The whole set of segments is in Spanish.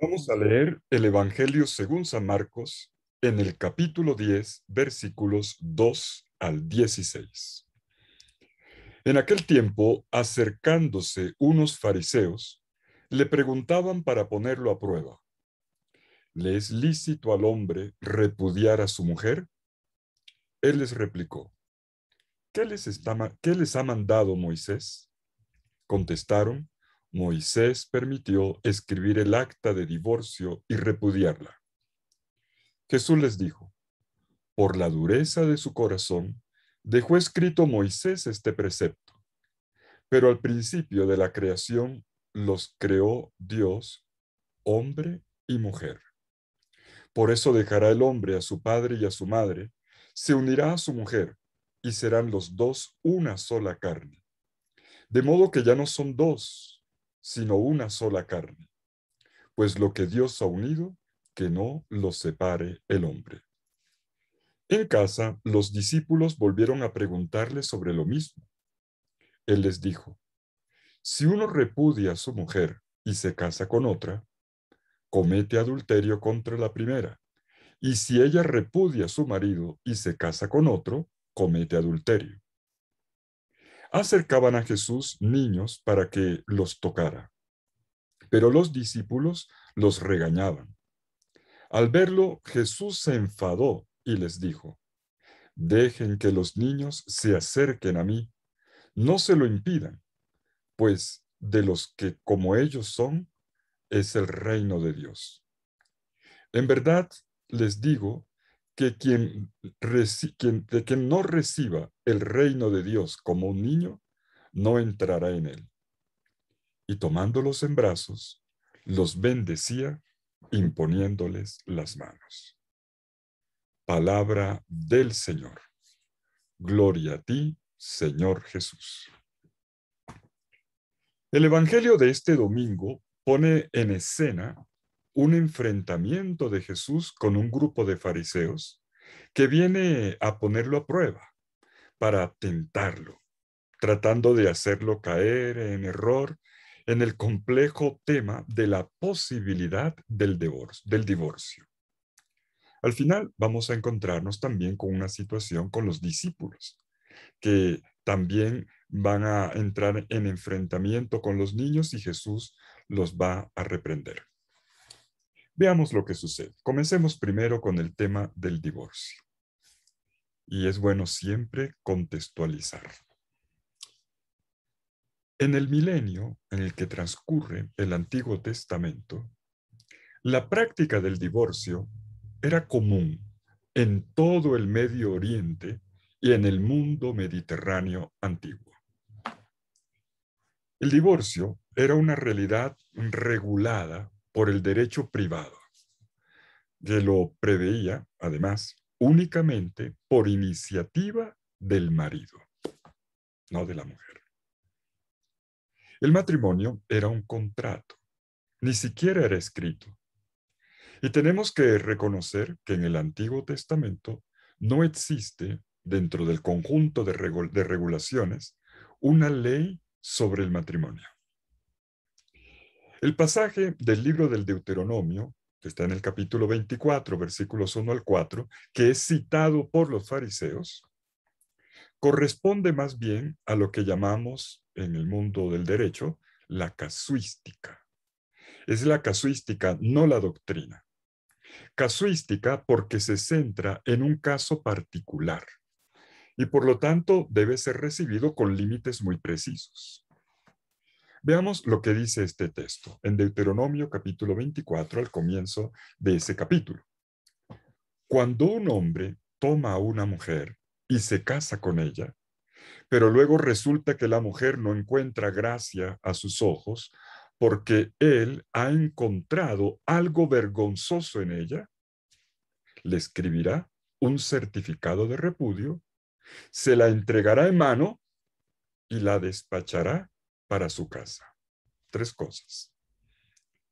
Vamos a leer el Evangelio según San Marcos en el capítulo 10, versículos 2 al 16. En aquel tiempo, acercándose unos fariseos, le preguntaban para ponerlo a prueba. ¿Le es lícito al hombre repudiar a su mujer? Él les replicó, ¿qué les, qué les ha mandado Moisés? Contestaron, Moisés permitió escribir el acta de divorcio y repudiarla. Jesús les dijo, por la dureza de su corazón, dejó escrito Moisés este precepto. Pero al principio de la creación los creó Dios, hombre y mujer. Por eso dejará el hombre a su padre y a su madre, se unirá a su mujer, y serán los dos una sola carne. De modo que ya no son dos, sino una sola carne. Pues lo que Dios ha unido, que no lo separe el hombre. En casa, los discípulos volvieron a preguntarle sobre lo mismo. Él les dijo, si uno repudia a su mujer y se casa con otra, comete adulterio contra la primera. Y si ella repudia a su marido y se casa con otro, comete adulterio acercaban a Jesús niños para que los tocara. Pero los discípulos los regañaban. Al verlo, Jesús se enfadó y les dijo, Dejen que los niños se acerquen a mí, no se lo impidan, pues de los que como ellos son, es el reino de Dios. En verdad, les digo que quien, de no reciba el reino de Dios como un niño, no entrará en él. Y tomándolos en brazos, los bendecía imponiéndoles las manos. Palabra del Señor. Gloria a ti, Señor Jesús. El Evangelio de este domingo pone en escena un enfrentamiento de Jesús con un grupo de fariseos que viene a ponerlo a prueba para tentarlo, tratando de hacerlo caer en error en el complejo tema de la posibilidad del divorcio. Al final vamos a encontrarnos también con una situación con los discípulos, que también van a entrar en enfrentamiento con los niños y Jesús los va a reprender. Veamos lo que sucede. Comencemos primero con el tema del divorcio. Y es bueno siempre contextualizar. En el milenio en el que transcurre el Antiguo Testamento, la práctica del divorcio era común en todo el Medio Oriente y en el mundo mediterráneo antiguo. El divorcio era una realidad regulada por el derecho privado, que lo preveía, además, únicamente por iniciativa del marido, no de la mujer. El matrimonio era un contrato, ni siquiera era escrito. Y tenemos que reconocer que en el Antiguo Testamento no existe, dentro del conjunto de, regulaciones, una ley sobre el matrimonio. El pasaje del libro del Deuteronomio, que está en el capítulo 24, versículos 1 al 4, que es citado por los fariseos, corresponde más bien a lo que llamamos en el mundo del derecho la casuística. Es la casuística, no la doctrina. Casuística porque se centra en un caso particular y por lo tanto debe ser recibido con límites muy precisos. Veamos lo que dice este texto en Deuteronomio capítulo 24 al comienzo de ese capítulo. Cuando un hombre toma a una mujer y se casa con ella, pero luego resulta que la mujer no encuentra gracia a sus ojos porque él ha encontrado algo vergonzoso en ella, le escribirá un certificado de repudio, se la entregará en mano y la despachará para su casa. Tres cosas.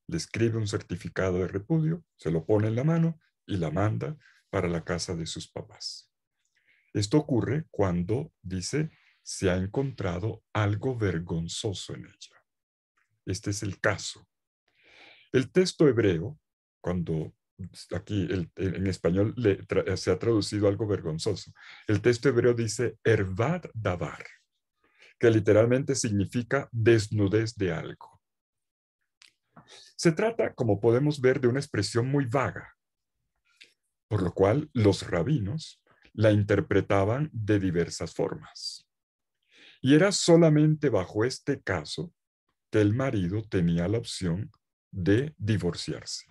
Le escribe un certificado de repudio, se lo pone en la mano y la manda para la casa de sus papás. Esto ocurre cuando, dice, se ha encontrado algo vergonzoso en ella. Este es el caso. El texto hebreo, cuando aquí en español se ha traducido algo vergonzoso, el texto hebreo dice ervad davar que literalmente significa desnudez de algo. Se trata, como podemos ver, de una expresión muy vaga, por lo cual los rabinos la interpretaban de diversas formas. Y era solamente bajo este caso que el marido tenía la opción de divorciarse.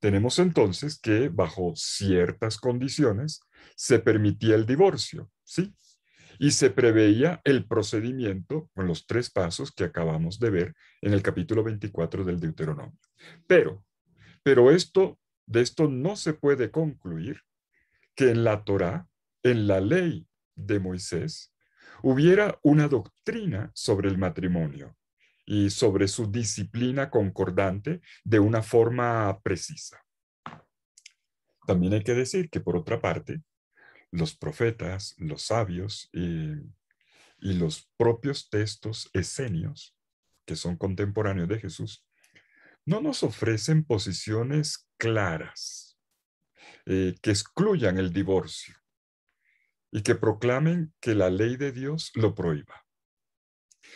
Tenemos entonces que bajo ciertas condiciones se permitía el divorcio, ¿sí? y se preveía el procedimiento con los tres pasos que acabamos de ver en el capítulo 24 del Deuteronomio. Pero, pero esto, de esto no se puede concluir que en la Torá, en la ley de Moisés, hubiera una doctrina sobre el matrimonio y sobre su disciplina concordante de una forma precisa. También hay que decir que, por otra parte, los profetas, los sabios y, los propios textos esenios, que son contemporáneos de Jesús, no nos ofrecen posiciones claras eh, que excluyan el divorcio y que proclamen que la ley de Dios lo prohíba.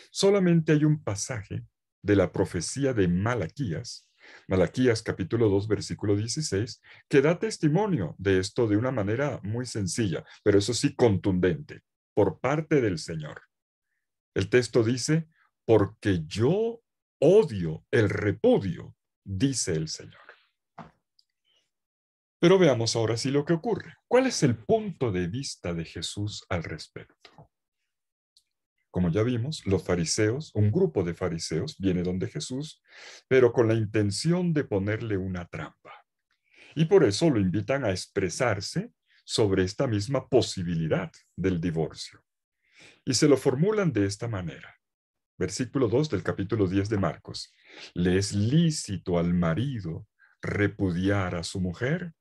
Solamente hay un pasaje de la profecía de Malaquías Malaquías capítulo 2, versículo 16, que da testimonio de esto de una manera muy sencilla, pero eso sí contundente, por parte del Señor. El texto dice, porque yo odio el repudio, dice el Señor. Pero veamos ahora sí lo que ocurre. ¿Cuál es el punto de vista de Jesús al respecto? como ya vimos, los fariseos, un grupo de fariseos viene donde Jesús, pero con la intención de ponerle una trampa. Y por eso lo invitan a expresarse sobre esta misma posibilidad del divorcio. Y se lo formulan de esta manera. Versículo 2 del capítulo 10 de Marcos. ¿Le es lícito al marido repudiar a su mujer?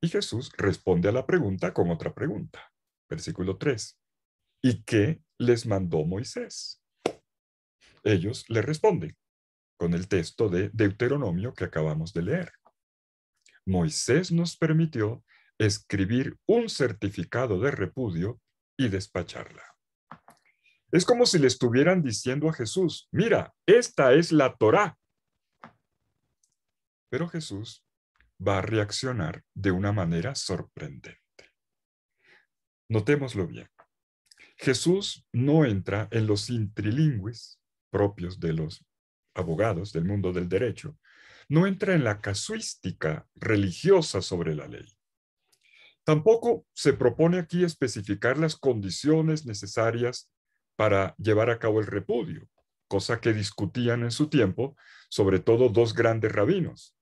Y Jesús responde a la pregunta con otra pregunta. Versículo 3. ¿Y qué les mandó Moisés? Ellos le responden con el texto de Deuteronomio que acabamos de leer. Moisés nos permitió escribir un certificado de repudio y despacharla. Es como si le estuvieran diciendo a Jesús, mira, esta es la Torá. Pero Jesús va a reaccionar de una manera sorprendente. Notémoslo bien. Jesús no entra en los intrilingües propios de los abogados del mundo del derecho, no entra en la casuística religiosa sobre la ley. Tampoco se propone aquí especificar las condiciones necesarias para llevar a cabo el repudio, cosa que discutían en su tiempo sobre todo dos grandes rabinos,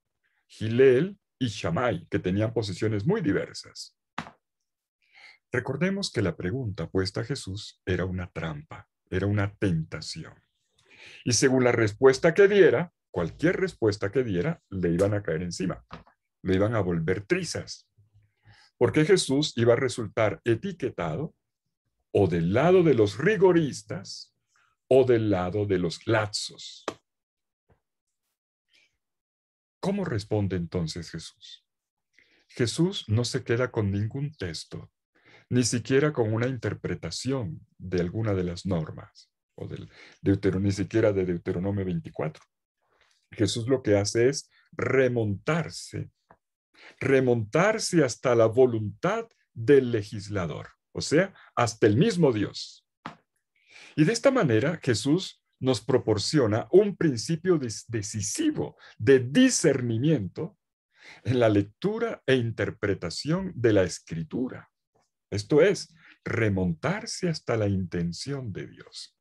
Gilel y Shammai, que tenían posiciones muy diversas. Recordemos que la pregunta puesta a Jesús era una trampa, era una tentación. Y según la respuesta que diera, cualquier respuesta que diera, le iban a caer encima, le iban a volver trizas. Porque Jesús iba a resultar etiquetado o del lado de los rigoristas o del lado de los lazos. ¿Cómo responde entonces Jesús? Jesús no se queda con ningún texto ni siquiera con una interpretación de alguna de las normas, o del Deuteronomio ni siquiera de Deuteronomio 24. Jesús lo que hace es remontarse, remontarse hasta la voluntad del legislador, o sea, hasta el mismo Dios. Y de esta manera Jesús nos proporciona un principio decisivo de discernimiento en la lectura e interpretación de la escritura. Esto es, remontarse hasta la intención de Dios.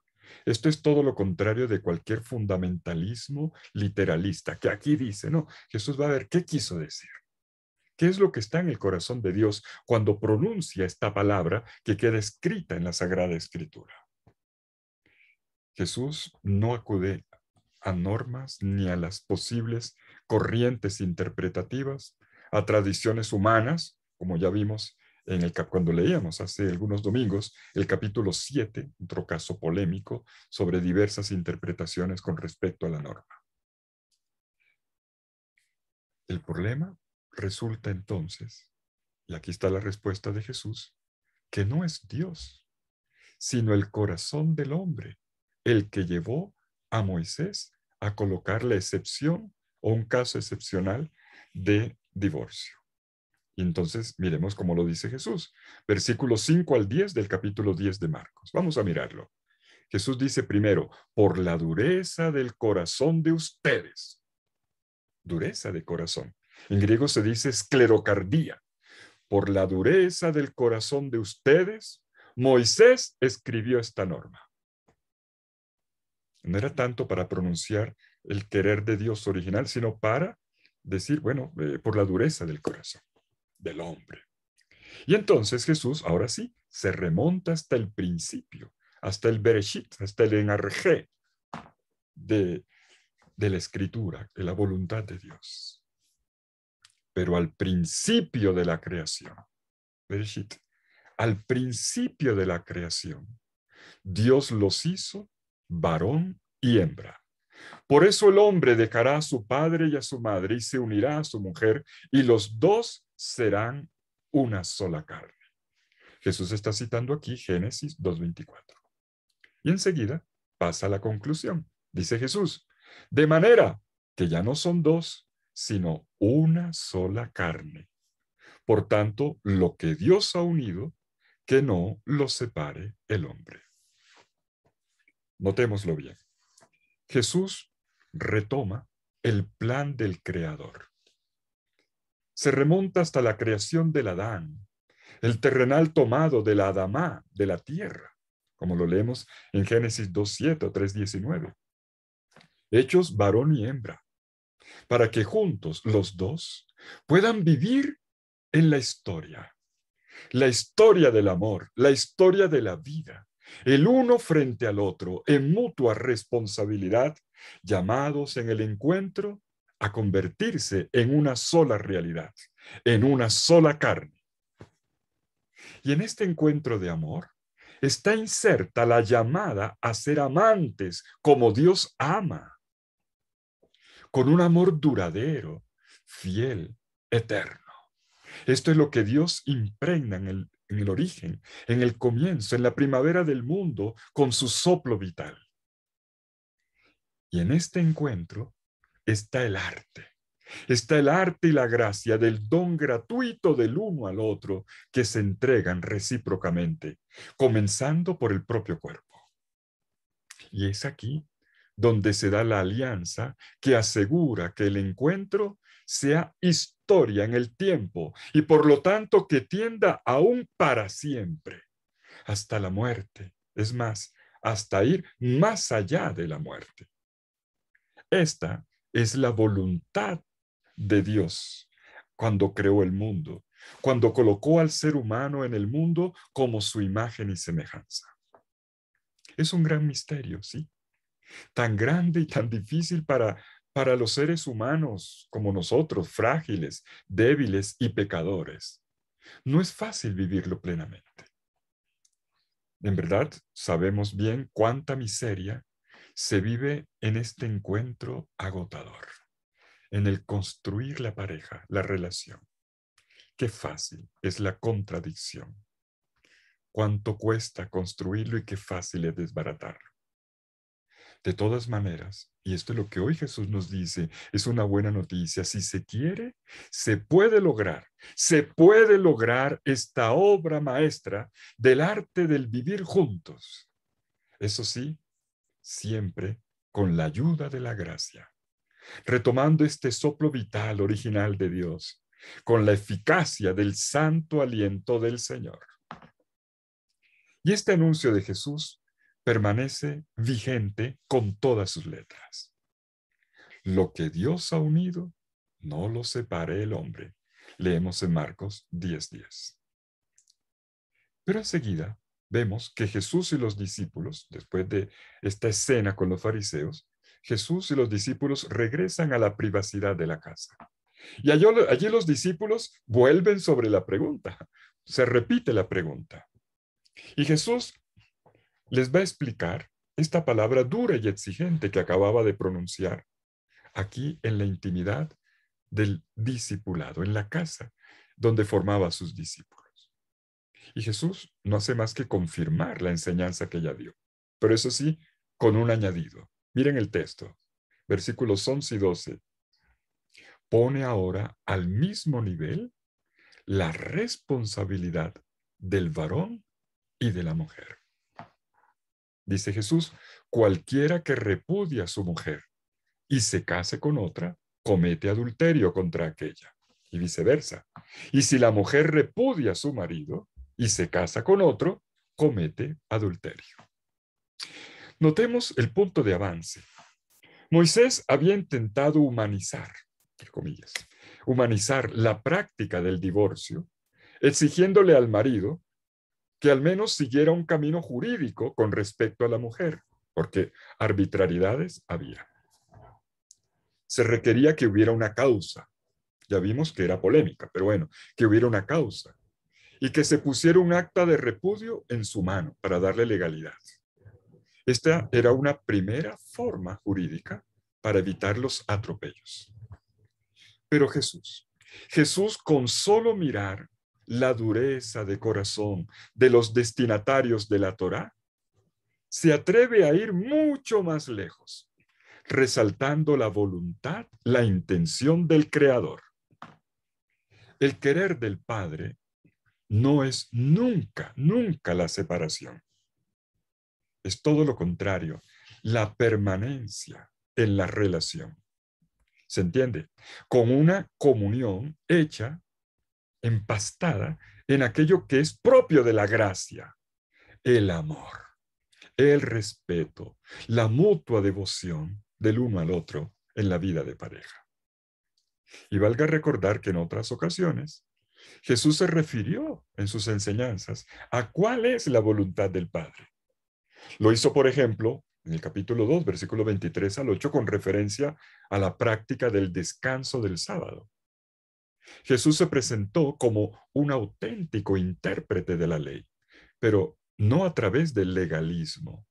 Esto es todo lo contrario de cualquier fundamentalismo literalista, que aquí dice, no, Jesús va a ver qué quiso decir. ¿Qué es lo que está en el corazón de Dios cuando pronuncia esta palabra que queda escrita en la Sagrada Escritura? Jesús no acude a normas ni a las posibles corrientes interpretativas, a tradiciones humanas, como ya vimos en el, cuando leíamos hace algunos domingos el capítulo 7, otro caso polémico, sobre diversas interpretaciones con respecto a la norma. El problema resulta entonces, y aquí está la respuesta de Jesús, que no es Dios, sino el corazón del hombre, el que llevó a Moisés a colocar la excepción o un caso excepcional de divorcio entonces miremos cómo lo dice Jesús. Versículos 5 al 10 del capítulo 10 de Marcos. Vamos a mirarlo. Jesús dice primero, por la dureza del corazón de ustedes. Dureza de corazón. En griego se dice esclerocardía. Por la dureza del corazón de ustedes, Moisés escribió esta norma. No era tanto para pronunciar el querer de Dios original, sino para decir, bueno, eh, por la dureza del corazón del hombre. Y entonces Jesús, ahora sí, se remonta hasta el principio, hasta el Bereshit, hasta el enarje de, de la escritura, de la voluntad de Dios. Pero al principio de la creación, Bereshit, al principio de la creación, Dios los hizo varón y hembra. Por eso el hombre dejará a su padre y a su madre y se unirá a su mujer y los dos serán una sola carne. Jesús está citando aquí Génesis 2.24. Y enseguida pasa a la conclusión. Dice Jesús, de manera que ya no son dos, sino una sola carne. Por tanto, lo que Dios ha unido, que no lo separe el hombre. Notémoslo bien. Jesús retoma el plan del Creador se remonta hasta la creación del Adán, el terrenal tomado de la Adamá, de la tierra, como lo leemos en Génesis 2.7 o 3.19. Hechos varón y hembra, para que juntos los dos puedan vivir en la historia, la historia del amor, la historia de la vida, el uno frente al otro, en mutua responsabilidad, llamados en el encuentro a convertirse en una sola realidad, en una sola carne. Y en este encuentro de amor está inserta la llamada a ser amantes como Dios ama, con un amor duradero, fiel, eterno. Esto es lo que Dios impregna en el, origen, en el comienzo, en la primavera del mundo, con su soplo vital. Y en este encuentro está el arte. Está el arte y la gracia del don gratuito del uno al otro que se entregan recíprocamente, comenzando por el propio cuerpo. Y es aquí donde se da la alianza que asegura que el encuentro sea historia en el tiempo y por lo tanto que tienda aún para siempre, hasta la muerte, es más, hasta ir más allá de la muerte. Esta es la voluntad de Dios cuando creó el mundo, cuando colocó al ser humano en el mundo como su imagen y semejanza. Es un gran misterio, ¿sí? Tan grande y tan difícil para, para los seres humanos como nosotros, frágiles, débiles y pecadores. No es fácil vivirlo plenamente. En verdad, sabemos bien cuánta miseria se vive en este encuentro agotador, en el construir la pareja, la relación. Qué fácil es la contradicción. Cuánto cuesta construirlo y qué fácil es desbaratarlo. De todas maneras, y esto es lo que hoy Jesús nos dice, es una buena noticia. Si se quiere, se puede lograr. Se puede lograr esta obra maestra del arte del vivir juntos. Eso sí, siempre con la ayuda de la gracia, retomando este soplo vital original de Dios, con la eficacia del santo aliento del Señor. Y este anuncio de Jesús permanece vigente con todas sus letras. Lo que Dios ha unido, no lo separe el hombre. Leemos en Marcos 10:10. 10. Pero enseguida vemos que Jesús y los discípulos, después de esta escena con los fariseos, Jesús y los discípulos regresan a la privacidad de la casa. Y allí, los discípulos vuelven sobre la pregunta, se repite la pregunta. Y Jesús les va a explicar esta palabra dura y exigente que acababa de pronunciar aquí en la intimidad del discipulado, en la casa donde formaba a sus discípulos. Y Jesús no hace más que confirmar la enseñanza que ella dio, pero eso sí, con un añadido. Miren el texto, versículos 11 y 12. Pone ahora al mismo nivel la responsabilidad del varón y de la mujer. Dice Jesús, cualquiera que repudia a su mujer y se case con otra, comete adulterio contra aquella, y viceversa. Y si la mujer repudia a su marido y se casa con otro, comete adulterio. Notemos el punto de avance. Moisés había intentado humanizar, comillas, humanizar la práctica del divorcio, exigiéndole al marido que al menos siguiera un camino jurídico con respecto a la mujer, porque arbitrariedades había. Se requería que hubiera una causa. Ya vimos que era polémica, pero bueno, que hubiera una causa y que se pusiera un acta de repudio en su mano para darle legalidad. Esta era una primera forma jurídica para evitar los atropellos. Pero Jesús, Jesús con solo mirar la dureza de corazón de los destinatarios de la Torá, se atreve a ir mucho más lejos, resaltando la voluntad, la intención del Creador. El querer del Padre no es nunca, nunca la separación. Es todo lo contrario, la permanencia en la relación. ¿Se entiende? Con una comunión hecha, empastada en aquello que es propio de la gracia, el amor, el respeto, la mutua devoción del uno al otro en la vida de pareja. Y valga recordar que en otras ocasiones Jesús se refirió en sus enseñanzas a cuál es la voluntad del Padre. Lo hizo, por ejemplo, en el capítulo 2, versículo 23 al 8, con referencia a la práctica del descanso del sábado. Jesús se presentó como un auténtico intérprete de la ley, pero no a través del legalismo,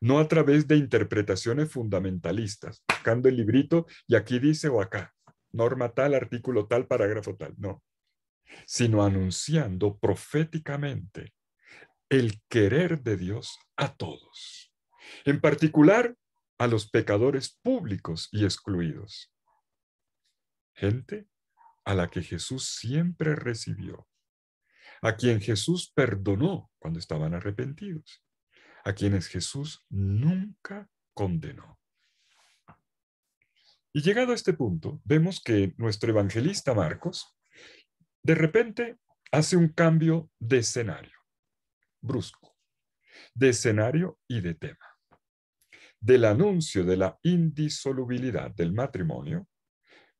no a través de interpretaciones fundamentalistas, buscando el librito y aquí dice o acá norma tal, artículo tal, parágrafo tal, no, sino anunciando proféticamente el querer de Dios a todos, en particular a los pecadores públicos y excluidos, gente a la que Jesús siempre recibió, a quien Jesús perdonó cuando estaban arrepentidos, a quienes Jesús nunca condenó. Y llegado a este punto, vemos que nuestro evangelista Marcos de repente hace un cambio de escenario, brusco, de escenario y de tema. Del anuncio de la indisolubilidad del matrimonio,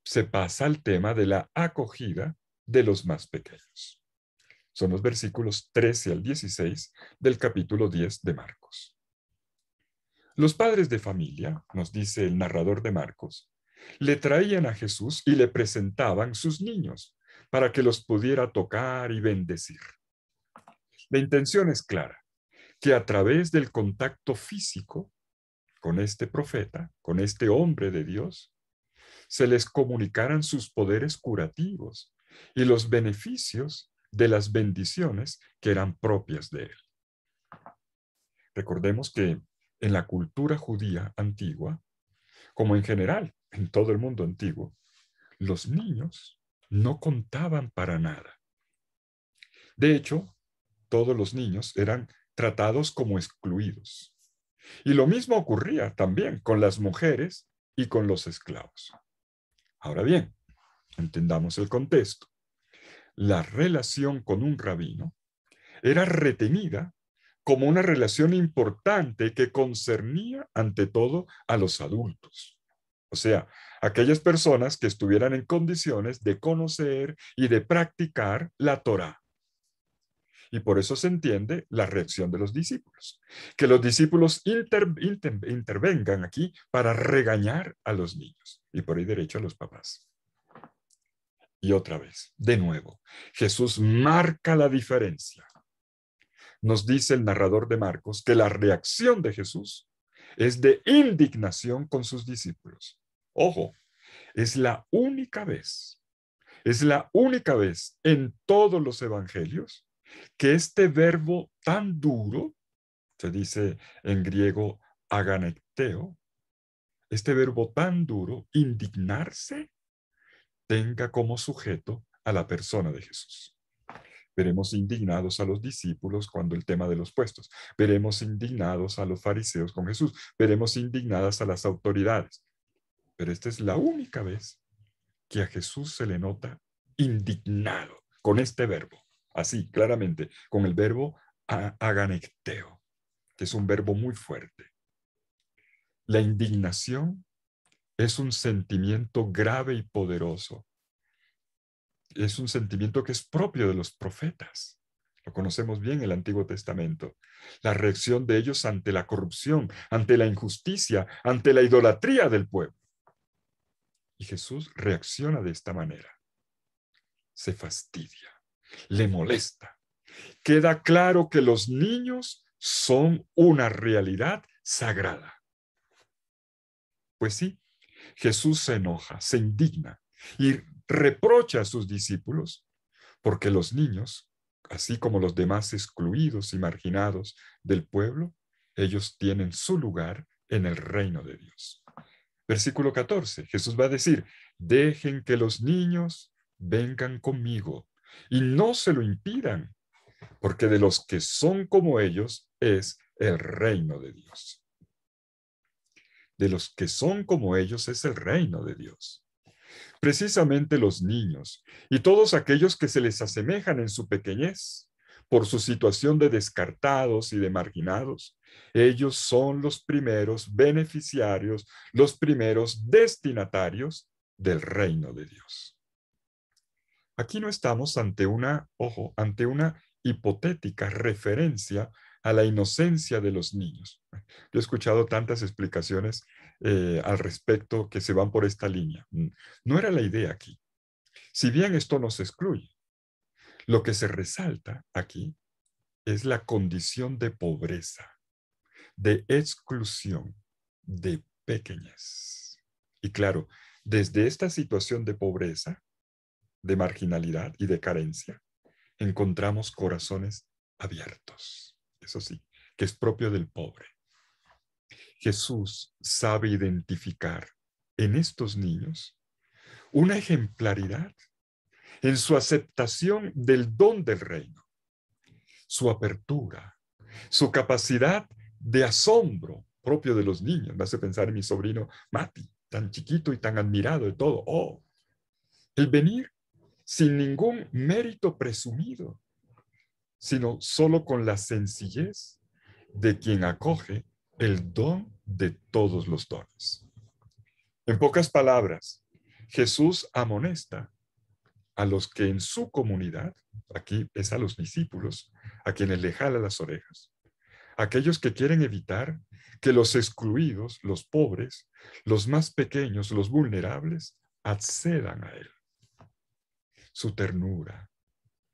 se pasa al tema de la acogida de los más pequeños. Son los versículos 13 al 16 del capítulo 10 de Marcos. Los padres de familia, nos dice el narrador de Marcos, le traían a Jesús y le presentaban sus niños para que los pudiera tocar y bendecir. La intención es clara, que a través del contacto físico con este profeta, con este hombre de Dios, se les comunicaran sus poderes curativos y los beneficios de las bendiciones que eran propias de él. Recordemos que en la cultura judía antigua, como en general en todo el mundo antiguo, los niños no contaban para nada. De hecho, todos los niños eran tratados como excluidos. Y lo mismo ocurría también con las mujeres y con los esclavos. Ahora bien, entendamos el contexto. La relación con un rabino era retenida como una relación importante que concernía ante todo a los adultos. O sea, aquellas personas que estuvieran en condiciones de conocer y de practicar la Torá. Y por eso se entiende la reacción de los discípulos. Que los discípulos intervengan aquí para regañar a los niños y por ahí derecho a los papás. Y otra vez, de nuevo, Jesús marca la diferencia. Nos dice el narrador de Marcos que la reacción de Jesús es de indignación con sus discípulos. Ojo, es la única vez, es la única vez en todos los evangelios que este verbo tan duro, se dice en griego aganecteo, este verbo tan duro, indignarse, tenga como sujeto a la persona de Jesús. Veremos indignados a los discípulos cuando el tema de los puestos. Veremos indignados a los fariseos con Jesús. Veremos indignadas a las autoridades. Pero esta es la única vez que a Jesús se le nota indignado con este verbo, así claramente, con el verbo aganecteo, que es un verbo muy fuerte. La indignación es un sentimiento grave y poderoso es un sentimiento que es propio de los profetas. Lo conocemos bien en el Antiguo Testamento. La reacción de ellos ante la corrupción, ante la injusticia, ante la idolatría del pueblo. Y Jesús reacciona de esta manera. Se fastidia, le molesta. Queda claro que los niños son una realidad sagrada. Pues sí, Jesús se enoja, se indigna y reprocha a sus discípulos porque los niños, así como los demás excluidos y marginados del pueblo, ellos tienen su lugar en el reino de Dios. Versículo 14, Jesús va a decir, dejen que los niños vengan conmigo y no se lo impidan, porque de los que son como ellos es el reino de Dios. De los que son como ellos es el reino de Dios precisamente los niños y todos aquellos que se les asemejan en su pequeñez. Por su situación de descartados y de marginados, ellos son los primeros beneficiarios, los primeros destinatarios del reino de Dios. Aquí no estamos ante una, ojo, ante una hipotética referencia a la inocencia de los niños. Yo he escuchado tantas explicaciones eh, al respecto que se van por esta línea. Mm, no era la idea aquí. Si bien esto nos excluye, lo que se resalta aquí es la condición de pobreza, de exclusión, de pequeñas Y claro, desde esta situación de pobreza, de marginalidad y de carencia, encontramos corazones abiertos. Eso sí, que es propio del pobre. Jesús sabe identificar en estos niños una ejemplaridad en su aceptación del don del reino, su apertura, su capacidad de asombro propio de los niños. Me hace pensar en mi sobrino Mati, tan chiquito y tan admirado de todo. Oh, el venir sin ningún mérito presumido, sino solo con la sencillez de quien acoge el don de todos los dones. En pocas palabras, Jesús amonesta a los que en su comunidad, aquí es a los discípulos, a quienes le jala las orejas, aquellos que quieren evitar que los excluidos, los pobres, los más pequeños, los vulnerables, accedan a Él. Su ternura,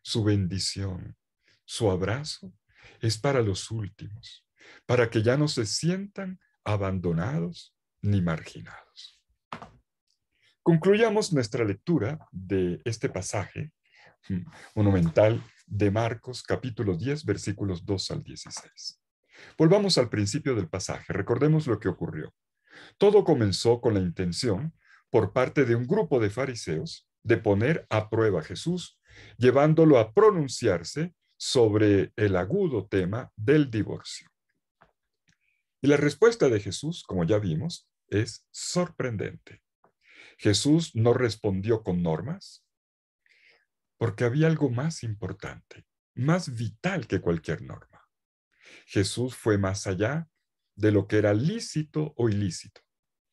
su bendición, su abrazo es para los últimos, para que ya no se sientan abandonados ni marginados. Concluyamos nuestra lectura de este pasaje mm, monumental de Marcos capítulo 10 versículos 2 al 16. Volvamos al principio del pasaje, recordemos lo que ocurrió. Todo comenzó con la intención por parte de un grupo de fariseos de poner a prueba a Jesús, llevándolo a pronunciarse sobre el agudo tema del divorcio. Y la respuesta de Jesús, como ya vimos, es sorprendente. Jesús no respondió con normas porque había algo más importante, más vital que cualquier norma. Jesús fue más allá de lo que era lícito o ilícito.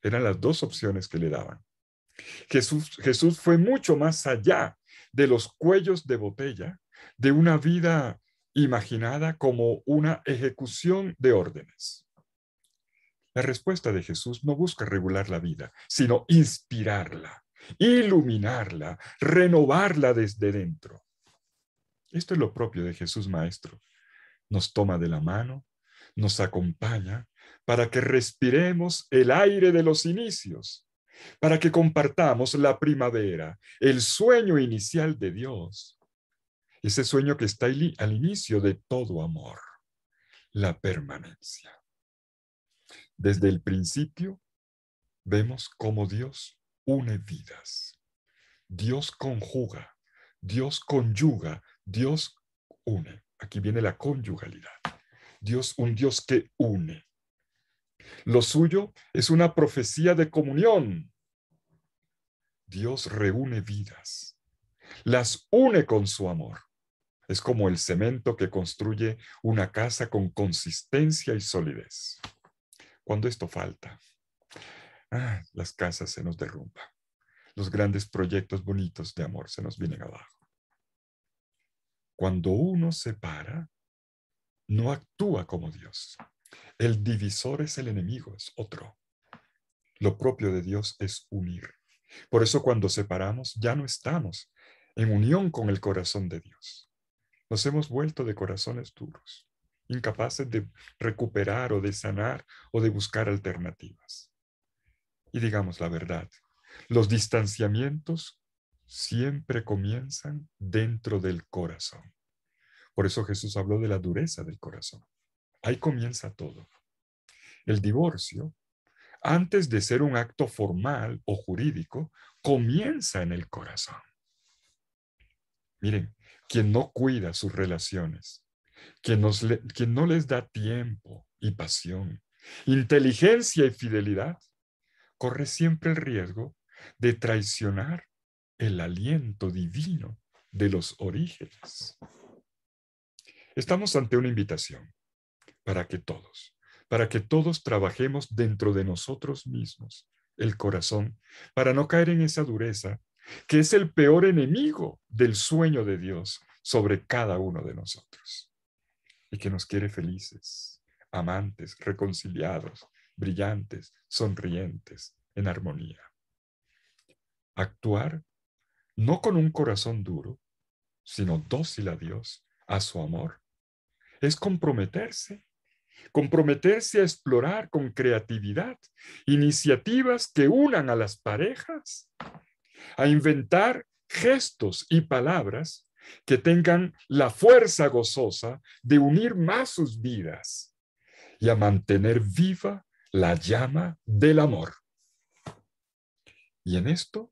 Eran las dos opciones que le daban. Jesús, Jesús fue mucho más allá de los cuellos de botella, de una vida imaginada como una ejecución de órdenes. La respuesta de Jesús no busca regular la vida, sino inspirarla, iluminarla, renovarla desde dentro. Esto es lo propio de Jesús Maestro. Nos toma de la mano, nos acompaña para que respiremos el aire de los inicios, para que compartamos la primavera, el sueño inicial de Dios, ese sueño que está al inicio de todo amor, la permanencia. Desde el principio vemos cómo Dios une vidas. Dios conjuga, Dios conyuga, Dios une. Aquí viene la conyugalidad. Dios, un Dios que une. Lo suyo es una profecía de comunión. Dios reúne vidas, las une con su amor. Es como el cemento que construye una casa con consistencia y solidez. Cuando esto falta, ah, las casas se nos derrumban, los grandes proyectos bonitos de amor se nos vienen abajo. Cuando uno se para, no actúa como Dios. El divisor es el enemigo, es otro. Lo propio de Dios es unir. Por eso cuando separamos ya no estamos en unión con el corazón de Dios. Nos hemos vuelto de corazones duros incapaces de recuperar o de sanar o de buscar alternativas. Y digamos la verdad, los distanciamientos siempre comienzan dentro del corazón. Por eso Jesús habló de la dureza del corazón. Ahí comienza todo. El divorcio, antes de ser un acto formal o jurídico, comienza en el corazón. Miren, quien no cuida sus relaciones, que, no les da tiempo y pasión, inteligencia y fidelidad, corre siempre el riesgo de traicionar el aliento divino de los orígenes. Estamos ante una invitación para que todos, para que todos trabajemos dentro de nosotros mismos el corazón, para no caer en esa dureza que es el peor enemigo del sueño de Dios sobre cada uno de nosotros y que nos quiere felices, amantes, reconciliados, brillantes, sonrientes, en armonía. Actuar no con un corazón duro, sino dócil a Dios, a su amor, es comprometerse, comprometerse a explorar con creatividad iniciativas que unan a las parejas, a inventar gestos y palabras que tengan la fuerza gozosa de unir más sus vidas y a mantener viva la llama del amor. Y en esto,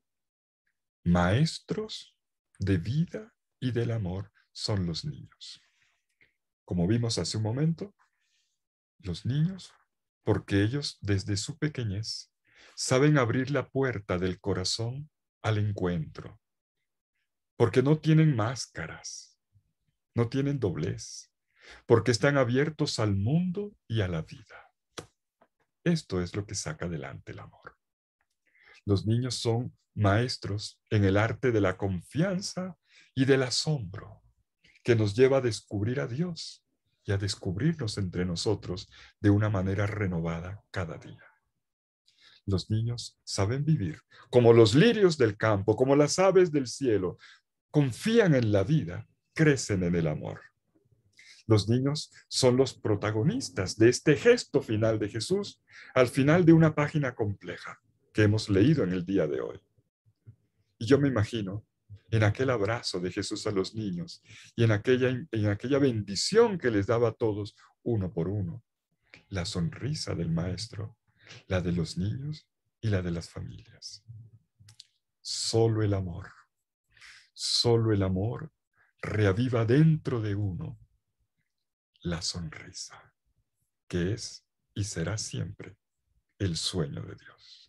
maestros de vida y del amor son los niños. Como vimos hace un momento, los niños, porque ellos desde su pequeñez saben abrir la puerta del corazón al encuentro, porque no tienen máscaras, no tienen doblez, porque están abiertos al mundo y a la vida. Esto es lo que saca adelante el amor. Los niños son maestros en el arte de la confianza y del asombro, que nos lleva a descubrir a Dios y a descubrirnos entre nosotros de una manera renovada cada día. Los niños saben vivir como los lirios del campo, como las aves del cielo, confían en la vida, crecen en el amor. Los niños son los protagonistas de este gesto final de Jesús al final de una página compleja que hemos leído en el día de hoy. Y yo me imagino en aquel abrazo de Jesús a los niños y en aquella, en aquella bendición que les daba a todos uno por uno, la sonrisa del maestro, la de los niños y la de las familias. Solo el amor Solo el amor reaviva dentro de uno la sonrisa, que es y será siempre el sueño de Dios.